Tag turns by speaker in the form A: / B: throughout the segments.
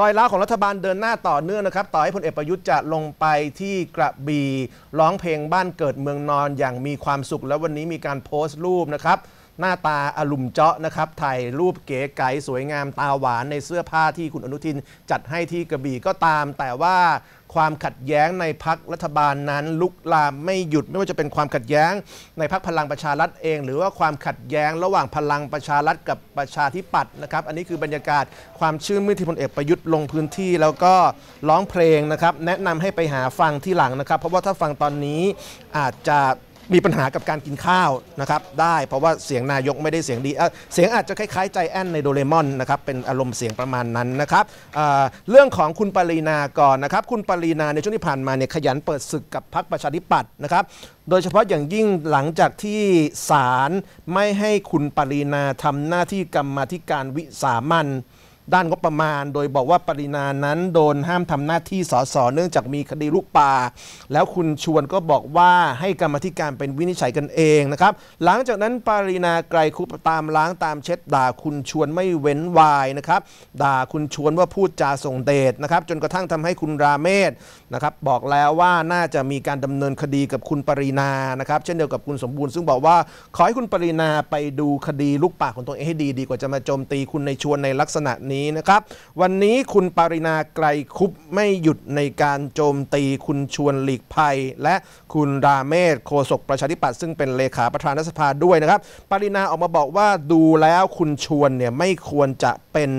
A: รอยร้าวของรัฐบาลเดินหน้าต่อเนื่องนะครับ ต่อให้พลเอกประยุทธ์จะลงไปที่กระบี่ร้องเพลงบ้านเกิดเมืองนอนอย่างมีความสุข และวันนี้มีการโพสต์รูปนะครับหน้าตาอลุมเจาะนะครับถ่ายรูปเก๋ไก๋สวยงามตาหวานในเสื้อผ้าที่คุณอนุทิน จัดให้ที่กระบี่ก็ตาม แต่ว่า ความขัดแย้งในพักรัฐบาลนั้น ลุกลามไม่หยุด ไม่ว่าจะเป็นความขัดแย้ง ในพักพลังประชารัฐเอง หรือว่าความขัดแย้งระหว่างพลังประชารัฐกับประชาธิปัตย์นะครับอันนี้คือบรรยากาศ ความชื่นมื่นที่พลเอกประยุทธ์ลงพื้นที่แล้วก็ร้องเพลงนะครับ แนะนำให้ไปหาฟังที่หลังนะครับ เพราะว่าถ้าฟังตอนนี้อาจจะมีปัญหากับการกินข้าวนะครับได้เพราะว่าเสียงนายกไม่ได้เสียงดีเสียงอาจจะคล้ายๆใจแอนในโดเรมอนนะครับเป็นอารมณ์เสียงประมาณนั้นนะครับเรื่องของคุณปรีนาก่อนนะครับคุณปรีนาในช่วงที่ผ่านมาเนี่ยขยันเปิดศึกกับพรรคประชาธิปัตย์นะครับโดยเฉพาะอย่างยิ่งหลังจากที่ศาลไม่ให้คุณปรีนาทำหน้าที่กรรมธิการวิสามันด้านงบประมาณโดยบอกว่าปรินานั้นโดนห้ามทำหน้าที่สสเนื่องจากมีคดีลุกป่า แล้วคุณชวนก็บอกว่าให้กรรมธิการเป็นวินิจฉัยกันเองนะครับหลังจากนั้นปรินาไกรคุปตามล้างตามเช็ด ด่าคุณชวนไม่เว้นวายนะครับด่าคุณชวนว่าพูดจาส่งเดชนะครับจนกระทั่งทำให้คุณราเมศนะครับบอกแล้วว่าน่าจะมีการดำเนินคดีกับคุณปรินานะครับเช่นเดียวกับคุณสมบูรณ์ซึ่งบอกว่าขอให้คุณปรินาไปดูคดีลุกป่าของตัวเองให้ดีดีกว่าจะมาโจมตีคุณในชวนในลักษณะนี้ี้นะครับวันนี้คุณปรินา ไกรคุบไม่หยุดในการโจมตีคุณชวนหลีกภัย และคุณราเมศโคศกประชาธิปัตย์ซึ่งเป็นเลขาประธานรัฐสภาด้วยนะครับปรินาออกมาบอกว่าดูแล้วคุณชวนเนี่ยไม่ควรจะเป็น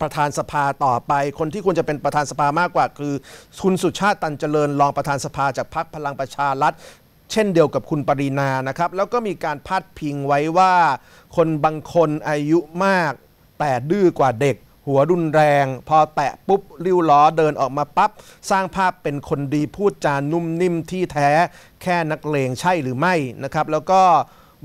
A: ประธานสภาต่อไป คนที่ควรจะเป็นประธานสภามากกว่า คือ คุณสุชาติตันเจริญรองประธานสภา จากพรรคพลังประชารัฐ เช่นเดียวกับคุณปรินานะครับแล้วก็มีการพาดพิงไว้ว่าคนบางคนอายุมากแต่ดื้อกว่าเด็ก หัวรุนแรง พอแตะปุ๊บ ริ้วล้อเดินออกมาปับ๊บสร้างภาพเป็นคนดีพูดจานุ่มนิ่มที่แท้ แค่นักเลงใช่หรือไม่นะครับ แล้วก็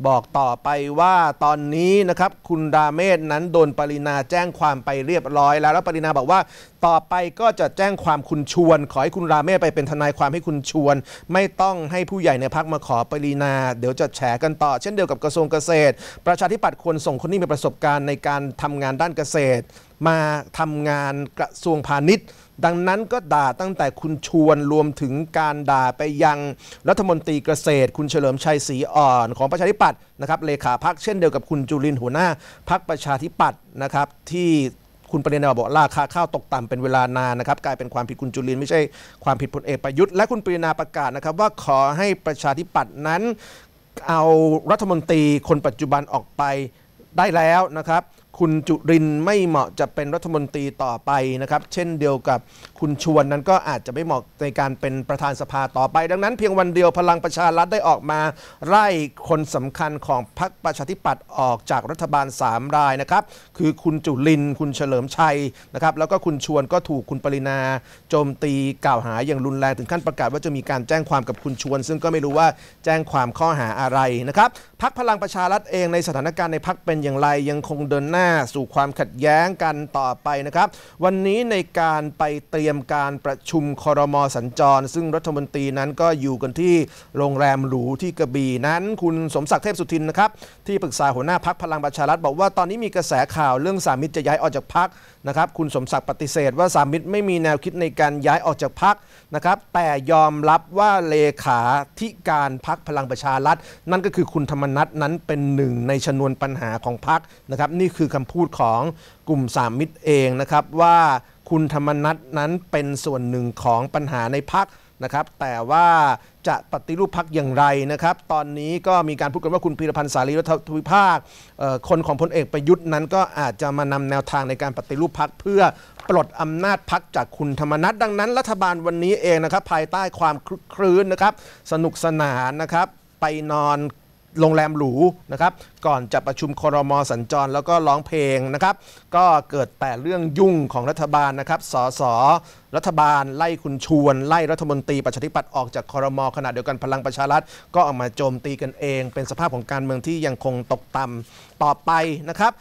A: บอกต่อไปว่าตอนนี้นะครับคุณดาเมศนั้นโดนปรินาแจ้งความไปเรียบร้อย แล้วแล้วปรินาบอกว่าต่อไปก็จะแจ้งความคุณชวน ขอให้คุณราเมศไปเป็นทนายความให้คุณชวน ไม่ต้องให้ผู้ใหญ่ในพักมาขอปรินาเดี๋ยวจะแฉกันต่อ เช่นเดียวกับกระทรวงเกษตร ประชาธิปัตย์ควรส่งคนที่มีประสบการณ์ในการทำงานด้านเกษตร มาทำงานกระทรวงพาณิชย์ดังนั้นก็ด่าตั้งแต่คุณชวนรวมถึงการด่าไปยังรัฐมนตรีเกษตร คุณเฉลิมชัยศรีอ่อนของประชาธิปัตย์นะครับ เลขาพักเช่นเดียวกับคุณจุลินหัวหน้าพักประชาธิปัตย์นะครับ ที่คุณปร็นาบอกราคาข้าวตกต่ำเป็นเวลานานนะครับ กลายเป็นความผิดคุณจุลินไม่ใช่ ความผิดพลเอกประยุทธ์และคุณปรีนาประกาศนะครับ ว่าขอให้ประชาธิปัตย์นั้น เอารัฐมนตรีคนปัจจุบันออกไปได้แล้วนะครับคุณจุรินไม่เหมาะจะเป็นรัฐมนตรีต่อไปนะครับเช่นเดียวกับคุณชวนนั้นก็อาจจะไม่เหมาะในการเป็นประธานสภาต่อไป ดังนั้น เพียงวันเดียวพลังประชารัฐได้ออกมาไล่คนสำคัญของพรรคประชาธิปัตย์ออกจากรัฐบาล 3 รายนะครับคือคุณจุรินคุณเฉลิมชัยนะครับแล้วก็คุณชวนก็ถูกคุณปรินาโจมตีกล่าวหาอย่างรุนแรงถึงขั้นประกาศว่าจะมีการแจ้งความกับคุณชวน ซึ่งก็ไม่รู้ว่าแจ้งความข้อหาอะไรนะครับพักพลังประชารัฐเองในสถานการณ์ในพักเป็นอย่างไรยังคงเดินหน้าาสู่ความขัดแย้งกันต่อไปนะครับ วันนี้ในการไปเตรียมการประชุมคอรมอสัญจร ซึ่งรัฐมนตรีนั้นก็อยู่กันที่โรงแรมหรูที่กระบี่นั้น คุณสมศักดิ์เทพสุทินนะครับ ที่ปรึกษาหัวหน้าพักพลังประชารัฐบอกว่าตอนนี้มีกระแสข่าวเรื่องสามิตรจะย้ายออกจากพักนะครับ คุณสมศักดิ์ปฏิเสธว่าสามิตรไม่มีแนวคิดในการย้ายออกจากพักนะครับ แต่ยอมรับว่าเลขาธิการพักพลังประชารัฐนั่นก็คือคุณธรรมนัทนั้นเป็นหนึ่งในชนวนปัญหาของพักนะครับ นี่คือคำพูดของกลุ่มสามิตรเองนะครับว่าคุณธรรมนัทนั้นเป็นส่วนหนึ่งของปัญหาในพักนะครับแต่ว่าจะปฏิรูปพักอย่างไรนะครับ ตอนนี้ก็มีการพูดกันว่าคุณพีรพันธ์สารีรัฐวิภาค คนของพลเอกประยุทธ์นั้นก็อาจจะมานำแนวทางในการปฏิรูปพักเพื่อปลดอำนาจพักจากคุณธรรมนัฐดังนั้นรัฐบาลวันนี้เองนะครับภายใต้ความคลื้นนะครับสนุกสนานนะครับไปนอนโรงแรมหรูนะครับก่อนจะประชุมครมสัญจรแล้วก็ร้องเพลงนะครับก็เกิดแต่เรื่องยุ่งของรัฐบาลนะครับสสรัฐบาลไล่คุณชวน ไล่รัฐมนตรีประชาธิปัตย์ออกจากครมขณะเดียวกันพลังประชารัฐก็ออกมาโจมตีกันเอง เป็นสภาพของการเมืองที่ยังคงตกต่ำต่อไปนะครับ